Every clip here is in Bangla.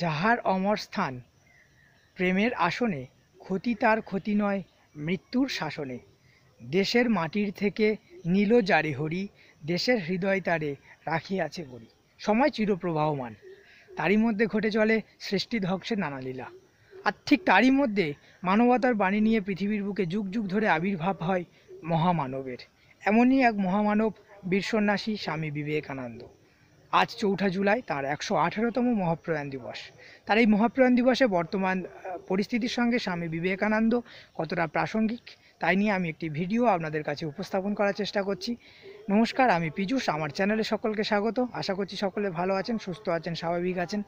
যাহার অমর স্থান প্রেমের আসনে ক্ষতি তার ক্ষতি নয় মৃত্যুর শাসনে দেশের মাটির থেকে নীল জারে হরি দেশের হৃদয় তারে রাখিয়াছে বলি সময় চিরপ্রবাহমান তারই মধ্যে ঘটে চলে সৃষ্টি ধ্বংসের নানা লীলা আর ঠিক তারই মধ্যে মানবতার বাণী নিয়ে পৃথিবীর বুকে যুগ যুগ ধরে আবির্ভাব হয় মহামানবের এমনই এক মহামানব বীরসন্ন্যাসী স্বামী বিবেকানন্দ আজ চৌঠা জুলাই তার একশো আঠেরোতম মহাপ্রয়াণ দিবস তার এই মহাপ্রয়াণ দিবসে বর্তমান পরিস্থিতির সঙ্গে স্বামী বিবেকানন্দ কতটা প্রাসঙ্গিক তাই নিয়ে আমি একটি ভিডিও আপনাদের কাছে উপস্থাপন করার চেষ্টা করছি নমস্কার আমি পীযুষ আমার চ্যানেলে সকলকে স্বাগত আশা করছি সকলে ভালো আছেন সুস্থ আছেন স্বাভাবিক আছেন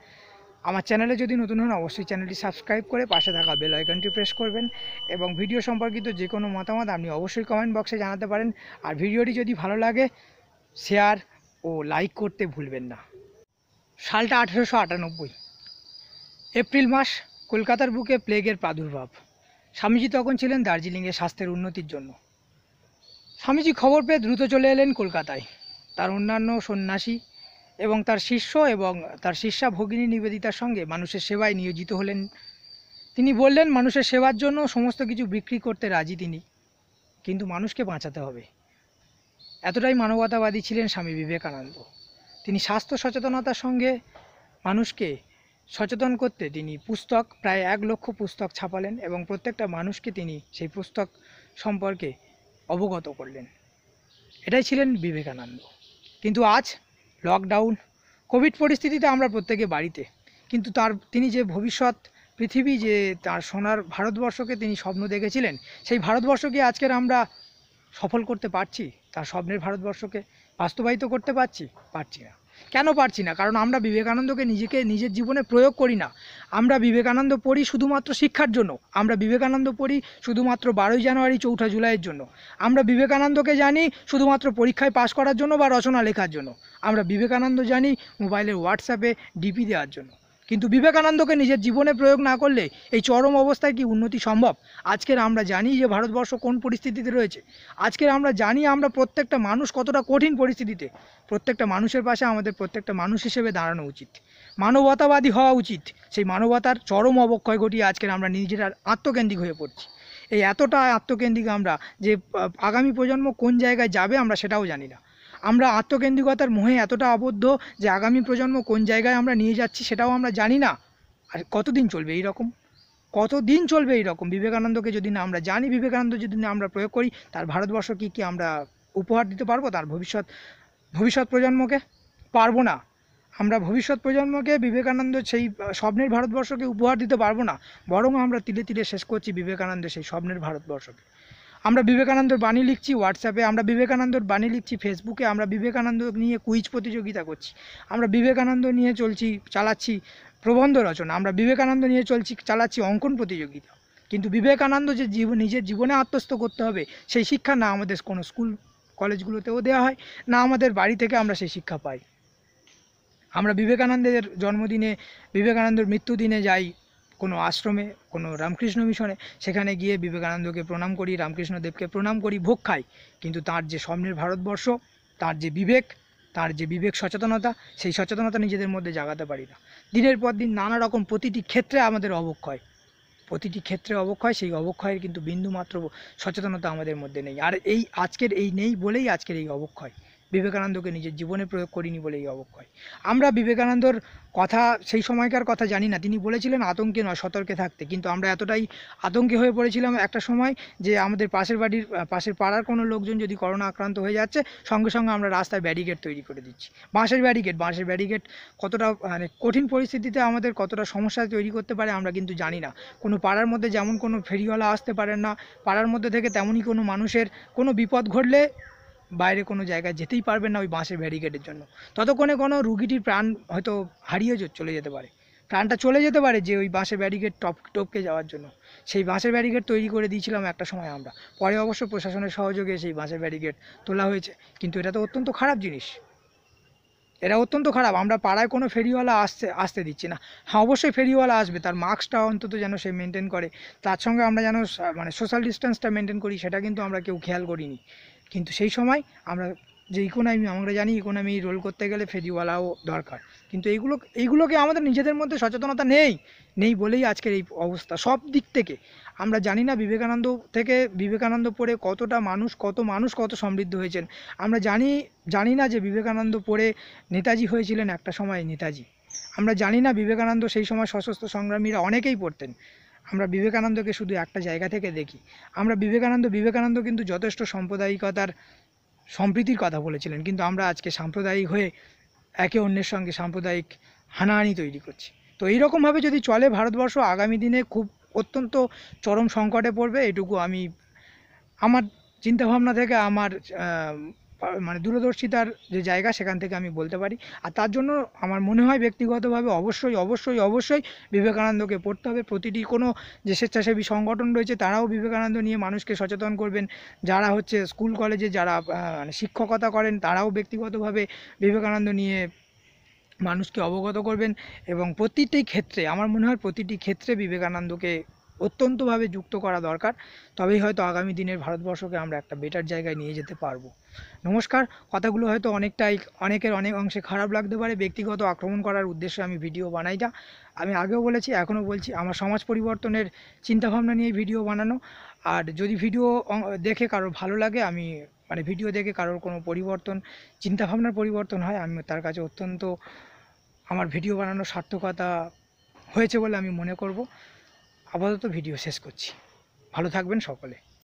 আমার চ্যানেলে যদি নতুন হন অবশ্যই চ্যানেলটি সাবস্ক্রাইব করে পাশে থাকা বেল আইকনটি প্রেস করবেন এবং ভিডিও সম্পর্কিত যে কোনো মতামত আপনি অবশ্যই কমেন্ট বক্সে জানাতে পারেন আর ভিডিওটি যদি ভালো লাগে শেয়ার ও লাইক করতে ভুলবেন না সালটা আঠেরোশো আটানব্বই এপ্রিল মাস কলকাতার বুকে প্লেগের প্রাদুর্ভাব স্বামীজি তখন ছিলেন দার্জিলিংয়ে স্বাস্থ্যের উন্নতির জন্য স্বামীজি খবর পেয়ে দ্রুত চলে এলেন কলকাতায় তার অন্যান্য সন্ন্যাসী এবং তার শিষ্য এবং তার শিষ্যা ভগিনী নিবেদিতার সঙ্গে মানুষের সেবায় নিয়োজিত হলেন তিনি বললেন মানুষের সেবার জন্য সমস্ত কিছু বিক্রি করতে রাজি তিনি কিন্তু মানুষকে বাঁচাতে হবে এতটাই মানবতাবাদী ছিলেন স্বামী বিবেকানন্দ তিনি স্বাস্থ্য সচেতনতার সঙ্গে মানুষকে সচেতন করতে তিনি পুস্তক প্রায় এক লক্ষ পুস্তক ছাপালেন এবং প্রত্যেকটা মানুষকে তিনি সেই পুস্তক সম্পর্কে অবগত করলেন এটাই ছিলেন বিবেকানন্দ কিন্তু আজ লকডাউন কোভিড পরিস্থিতিতে আমরা প্রত্যেকে বাড়িতে কিন্তু তার তিনি যে ভবিষ্যৎ পৃথিবী যে তার সোনার ভারতবর্ষকে তিনি স্বপ্ন দেখেছিলেন সেই ভারতবর্ষকে আজকের আমরা সফল করতে পারছি তার স্বপ্নের ভারতবর্ষকে বাস্তবায়িত করতে পারছি পারছি না কেন পারছি না কারণ আমরা বিবেকানন্দকে নিজেকে নিজের জীবনে প্রয়োগ করি না আমরা বিবেকানন্দ পড়ি শুধুমাত্র শিক্ষার জন্য আমরা বিবেকানন্দ পড়ি শুধুমাত্র বারোই জানুয়ারি চৌঠা জুলাইয়ের জন্য আমরা বিবেকানন্দকে জানি শুধুমাত্র পরীক্ষায় পাশ করার জন্য বা রচনা লেখার জন্য আমরা বিবেকানন্দ জানি মোবাইলের হোয়াটসঅ্যাপে ডিপি দেওয়ার জন্য কিন্তু বিবেকানন্দকে নিজের জীবনে প্রয়োগ না করলে এই চরম অবস্থায় কি উন্নতি সম্ভব আজকের আমরা জানি যে ভারতবর্ষ কোন পরিস্থিতিতে রয়েছে আজকের আমরা জানি আমরা প্রত্যেকটা মানুষ কতটা কঠিন পরিস্থিতিতে প্রত্যেকটা মানুষের পাশে আমাদের প্রত্যেকটা মানুষ হিসেবে দাঁড়ানো উচিত মানবতাবাদী হওয়া উচিত সেই মানবতার চরম অবক্ষয় ঘটিয়ে আজকের আমরা নিজেরা আত্মকেন্দ্রিক হয়ে পড়ছি এই এতটা আত্মকেন্দ্রিক আমরা যে আগামী প্রজন্ম কোন জায়গায় যাবে আমরা সেটাও জানি না আমরা আত্মকেন্দ্রিকতার মোহে এতটা আবদ্ধ যে আগামী প্রজন্ম কোন জায়গায় আমরা নিয়ে যাচ্ছি সেটাও আমরা জানি না আর কতদিন চলবে এই রকম কতদিন চলবে এইরকম বিবেকানন্দকে যদি না আমরা জানি বিবেকানন্দ যদি না আমরা প্রয়োগ করি তার ভারতবর্ষ কি কি আমরা উপহার দিতে পারবো তার ভবিষ্যৎ ভবিষ্যৎ প্রজন্মকে পারবো না আমরা ভবিষ্যৎ প্রজন্মকে বিবেকানন্দ সেই স্বপ্নের ভারতবর্ষকে উপহার দিতে পারবো না বরং আমরা তিলে তিলে শেষ করছি বিবেকানন্দের সেই স্বপ্নের ভারতবর্ষকে আমরা বিবেকানন্দর বাণী লিখছি হোয়াটসঅ্যাপে আমরা বিবেকানন্দর বাণী লিখছি ফেসবুকে আমরা বিবেকানন্দ নিয়ে কুইজ প্রতিযোগিতা করছি আমরা বিবেকানন্দ নিয়ে চলছি চালাচ্ছি প্রবন্ধ রচনা আমরা বিবেকানন্দ নিয়ে চলছি চালাচ্ছি অঙ্কন প্রতিযোগিতা কিন্তু বিবেকানন্দ যে জীবন নিজের জীবনে আত্মস্থ করতে হবে সেই শিক্ষা না আমাদের কোনো স্কুল কলেজগুলোতেও দেওয়া হয় না আমাদের বাড়ি থেকে আমরা সেই শিক্ষা পাই আমরা বিবেকানন্দের জন্মদিনে বিবেকানন্দের মৃত্যুদিনে যাই কোনো আশ্রমে কোনো রামকৃষ্ণ মিশনে সেখানে গিয়ে বিবেকানন্দকে প্রণাম করি রামকৃষ্ণদেবকে প্রণাম করি ভোগ খাই কিন্তু তার যে স্বপ্নের ভারতবর্ষ তার যে বিবেক তার যে বিবেক সচেতনতা সেই সচেতনতা নিজেদের মধ্যে জাগাতে পারি না দিনের পর দিন নানা রকম প্রতিটি ক্ষেত্রে আমাদের অবক্ষয় প্রতিটি ক্ষেত্রে অবক্ষয় সেই অবক্ষয়ের কিন্তু বিন্দুমাত্র সচেতনতা আমাদের মধ্যে নেই আর এই আজকের এই নেই বলেই আজকের এই অবক্ষয় বিবেকানন্দকে নিজের জীবনে প্রয়োগ করিনি বলে এই অবক্ষয় আমরা বিবেকানন্দর কথা সেই সময়কার কথা জানি না তিনি বলেছিলেন আতঙ্কে নয় সতর্কে থাকতে কিন্তু আমরা এতটাই আতঙ্কে হয়ে পড়েছিলাম একটা সময় যে আমাদের পাশের বাড়ির পাশের পাড়ার কোনো লোকজন যদি করোনা আক্রান্ত হয়ে যাচ্ছে সঙ্গে সঙ্গে আমরা রাস্তায় ব্যারিকেড তৈরি করে দিচ্ছি বাঁশের ব্যারিকেড বাঁশের ব্যারিকেড কতটা মানে কঠিন পরিস্থিতিতে আমাদের কতটা সমস্যা তৈরি করতে পারে আমরা কিন্তু জানি না কোনো পাড়ার মধ্যে যেমন কোনো ফেরিওয়ালা আসতে পারেন না পাড়ার মধ্যে থেকে তেমনই কোনো মানুষের কোনো বিপদ ঘটলে বাইরে কোনো জায়গায় যেতেই পারবেন না ওই বাঁশের ব্যারিকেডের জন্য ততক্ষণে কোনো রুগীটির প্রাণ হয়তো হারিয়ে চলে যেতে পারে প্রাণটা চলে যেতে পারে যে ওই বাঁশের ব্যারিকেড টপ টপকে যাওয়ার জন্য সেই বাঁশের ব্যারিকেড তৈরি করে দিয়েছিলাম একটা সময় আমরা পরে অবশ্য প্রশাসনের সহযোগে সেই বাঁশের ব্যারিকেড তোলা হয়েছে কিন্তু এটা তো অত্যন্ত খারাপ জিনিস এটা অত্যন্ত খারাপ আমরা পাড়ায় কোনো ফেরিওয়ালা আসতে আসতে দিচ্ছি না হ্যাঁ অবশ্যই ফেরিওয়ালা আসবে তার মাস্কটা অন্তত যেন সে মেনটেন করে তার সঙ্গে আমরা যেন মানে সোশ্যাল ডিস্টেন্সটা মেনটেন করি সেটা কিন্তু আমরা কেউ খেয়াল করিনি কিন্তু সেই সময় আমরা যে ইকোনমি আমরা জানি ইকোনমি রোল করতে গেলে ফেরিওয়ালাও দরকার কিন্তু এইগুলো এইগুলোকে আমাদের নিজেদের মধ্যে সচেতনতা নেই নেই বলেই আজকের এই অবস্থা সব দিক থেকে আমরা জানি না বিবেকানন্দ থেকে বিবেকানন্দ পড়ে কতটা মানুষ কত মানুষ কত সমৃদ্ধ হয়েছেন আমরা জানি জানি না যে বিবেকানন্দ পড়ে নেতাজি হয়েছিলেন একটা সময় নেতাজি আমরা জানি না বিবেকানন্দ সেই সময় সশস্ত্র সংগ্রামীরা অনেকেই পড়তেন আমরা বিবেকানন্দকে শুধু একটা জায়গা থেকে দেখি আমরা বিবেকানন্দ বিবেকানন্দ কিন্তু যথেষ্ট সাম্প্রদায়িকতার সম্প্রীতির কথা বলেছিলেন কিন্তু আমরা আজকে সাম্প্রদায়িক হয়ে একে অন্যের সঙ্গে সাম্প্রদায়িক হানাহানি তৈরি করছি তো এইরকমভাবে যদি চলে ভারতবর্ষ আগামী দিনে খুব অত্যন্ত চরম সংকটে পড়বে এটুকু আমি আমার চিন্তাভাবনা থেকে আমার মানে দূরদর্শিতার যে জায়গা সেখান থেকে আমি বলতে পারি আর তার জন্য আমার মনে হয় ব্যক্তিগতভাবে অবশ্যই অবশ্যই অবশ্যই বিবেকানন্দকে পড়তে হবে প্রতিটি কোনো যে স্বেচ্ছাসেবী সংগঠন রয়েছে তারাও বিবেকানন্দ নিয়ে মানুষকে সচেতন করবেন যারা হচ্ছে স্কুল কলেজে যারা মানে শিক্ষকতা করেন তারাও ব্যক্তিগতভাবে বিবেকানন্দ নিয়ে মানুষকে অবগত করবেন এবং প্রতিটি ক্ষেত্রে আমার মনে হয় প্রতিটি ক্ষেত্রে বিবেকানন্দকে অত্যন্তভাবে যুক্ত করা দরকার তবেই হয়তো আগামী দিনের ভারতবর্ষকে আমরা একটা বেটার জায়গায় নিয়ে যেতে পারবো নমস্কার কথাগুলো হয়তো অনেকটাই অনেকের অনেক অংশে খারাপ লাগতে পারে ব্যক্তিগত আক্রমণ করার উদ্দেশ্যে আমি ভিডিও বানাই না আমি আগেও বলেছি এখনও বলছি আমার সমাজ পরিবর্তনের চিন্তাভাবনা নিয়ে ভিডিও বানানো আর যদি ভিডিও দেখে কারো ভালো লাগে আমি মানে ভিডিও দেখে কারোর কোনো পরিবর্তন চিন্তাভাবনার পরিবর্তন হয় আমি তার কাছে অত্যন্ত আমার ভিডিও বানানোর সার্থকতা হয়েছে বলে আমি মনে করব আপাতত ভিডিও শেষ করছি ভালো থাকবেন সকলে